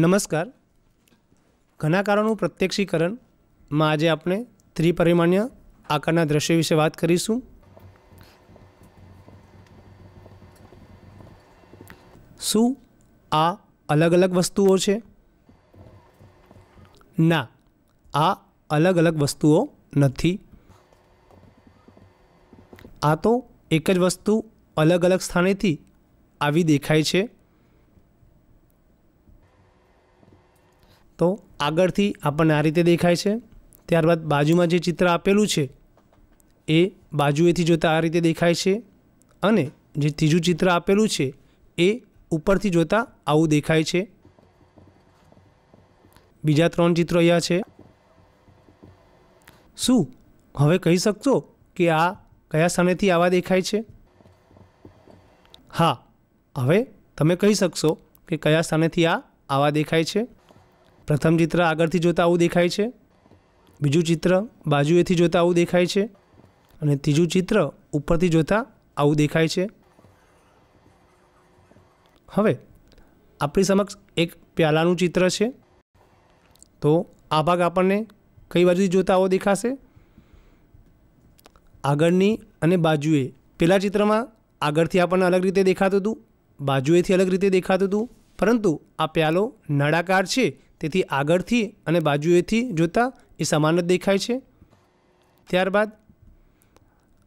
નમસ્કાર ઘનાકારોનું પ્રત્યક્ષીકરણમાં આજે આપણે ત્રિપરિમાણીય આકારના દ્રશ્ય વિશે વાત કરીશું શું આ અલગ અલગ વસ્તુઓ છે ના આ અલગ અલગ વસ્તુઓ નથી આ તો એક જ વસ્તુ અલગ અલગ સ્થાનેથી આવી દેખાય છે તો આગળથી આપણને આ રીતે દેખાય છે ત્યારબાદ બાજુમાં જે ચિત્ર આપેલું છે એ બાજુએથી જોતાં આ રીતે દેખાય છે અને જે ત્રીજું ચિત્ર આપેલું છે એ ઉપરથી જોતાં આવું દેખાય છે બીજા ત્રણ ચિત્રો અહીંયા છે શું હવે કહી શકશો કે આ કયા સામેથી આવા દેખાય છે હા હવે તમે કહી શકશો કે કયા સ્થાનેથી આ આવા દેખાય છે પ્રથમ ચિત્ર આગળથી જોતાં આવું દેખાય છે બીજું ચિત્ર બાજુએથી જોતાં આવું દેખાય છે અને ત્રીજું ચિત્ર ઉપરથી જોતાં આવું દેખાય છે હવે આપણી સમક્ષ એક પ્યાલાનું ચિત્ર છે તો આ ભાગ આપણને કઈ બાજુથી જોતાં આવો દેખાશે આગળની અને બાજુએ પેલા ચિત્રમાં આગળથી આપણને અલગ રીતે દેખાતું હતું બાજુએથી અલગ રીતે દેખાતું હતું પરંતુ આ પ્યાલો નળાકાર છે તેથી આગળથી અને બાજુએથી જોતાં એ સમાન જ દેખાય છે ત્યારબાદ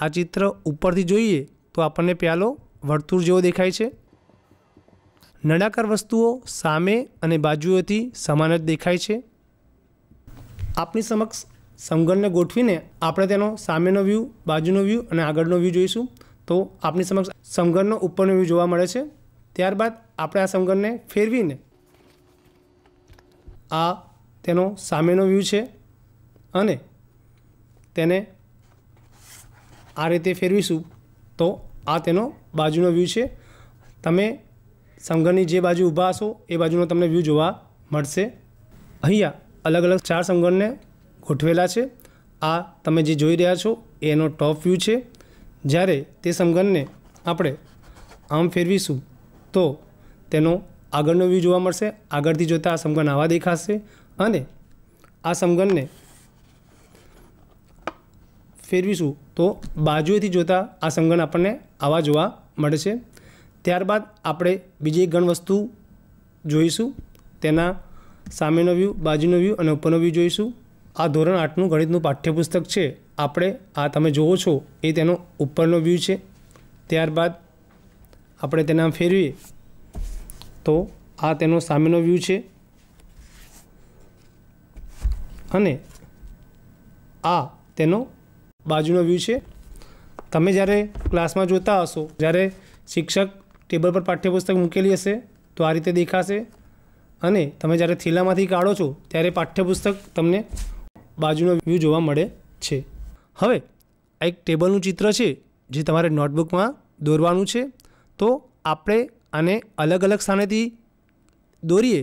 આ ચિત્ર ઉપરથી જોઈએ તો આપણને પ્યાલો વર્તુળ જેવો દેખાય છે નળાકાર વસ્તુઓ સામે અને બાજુઓથી સમાન જ દેખાય છે આપણી સમક્ષ સમઘનને ગોઠવીને આપણે તેનો સામેનો વ્યૂ બાજુનો વ્યૂ અને આગળનો વ્યૂ જોઈશું તો આપની સમક્ષ સમઘનનો ઉપરનો વ્યૂ જોવા મળે છે ત્યારબાદ આપણે આ સમઘનને ફેરવીને આ તેનો સામેનો વ્યૂ છે અને તેને આ રીતે ફેરવીશું તો આ તેનો બાજુનો વ્યૂ છે તમે સમઘરની જે બાજુ ઊભા હશો એ બાજુનો તમને વ્યૂ જોવા મળશે અહીંયા અલગ અલગ ચાર સમઘરને ગોઠવેલા છે આ તમે જે જોઈ રહ્યા છો એનો ટોપ વ્યૂ છે જ્યારે તે સમઘનને આપણે આમ ફેરવીશું તો તેનો આગળનો વ્યૂ જોવા મળશે આગળથી જોતાં આ સમઘન આવા દેખાશે અને આ સમઘનને ફેરવીશું તો બાજુએથી જોતાં આ સમઘન આપણને આવા જોવા મળે છે ત્યારબાદ આપણે બીજી એક ગણ વસ્તુ જોઈશું તેના સામેનો વ્યૂ બાજુનો વ્યૂ અને ઉપરનો વ્યૂ જોઈશું આ ધોરણ આઠનું ગણિતનું પાઠ્યપુસ્તક છે આપણે આ તમે જુઓ છો એ તેનો ઉપરનો વ્યૂ છે ત્યારબાદ આપણે તેના ફેરવીએ તો આ તેનો સામેનો વ્યૂ છે અને આ તેનો બાજુનો વ્યૂ છે તમે જ્યારે ક્લાસમાં જોતા હશો જ્યારે શિક્ષક ટેબલ પર પાઠ્યપુસ્તક મૂકેલી હશે તો આ રીતે દેખાશે અને તમે જ્યારે થીલામાંથી કાઢો છો ત્યારે પાઠ્યપુસ્તક તમને બાજુનો વ્યૂ જોવા મળે છે હવે આ એક ટેબલનું ચિત્ર છે જે તમારે નોટબુકમાં દોરવાનું છે તો આપણે અને અલગ અલગ સ્થાનેથી દોરીએ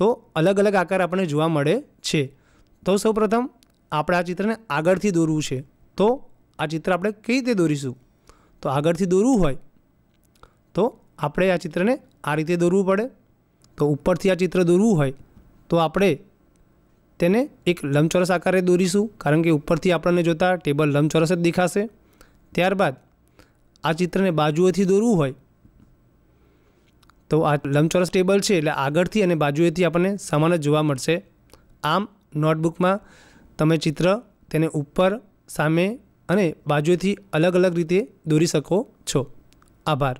તો અલગ અલગ આકાર આપણને જોવા મળે છે તો સૌપ્રથમ આપણે આ ચિત્રને આગળથી દોરવું છે તો આ ચિત્ર આપણે કઈ રીતે દોરીશું તો આગળથી દોરવું હોય તો આપણે આ ચિત્રને આ રીતે દોરવું પડે તો ઉપરથી આ ચિત્ર દોરવું હોય તો આપણે તેને એક લંબચોરસ આકારે દોરીશું કારણ કે ઉપરથી આપણને જોતા ટેબલ લંબચોરસ જ દેખાશે ત્યારબાદ આ ચિત્રને બાજુઓથી દોરવું હોય તો આ લંબચોરસ ટેબલ છે એટલે આગળથી અને બાજુએથી આપણને સમાન જ જોવા મળશે આમ નોટબુકમાં તમે ચિત્ર તેને ઉપર સામે અને બાજુએથી અલગ અલગ રીતે દોરી શકો છો આભાર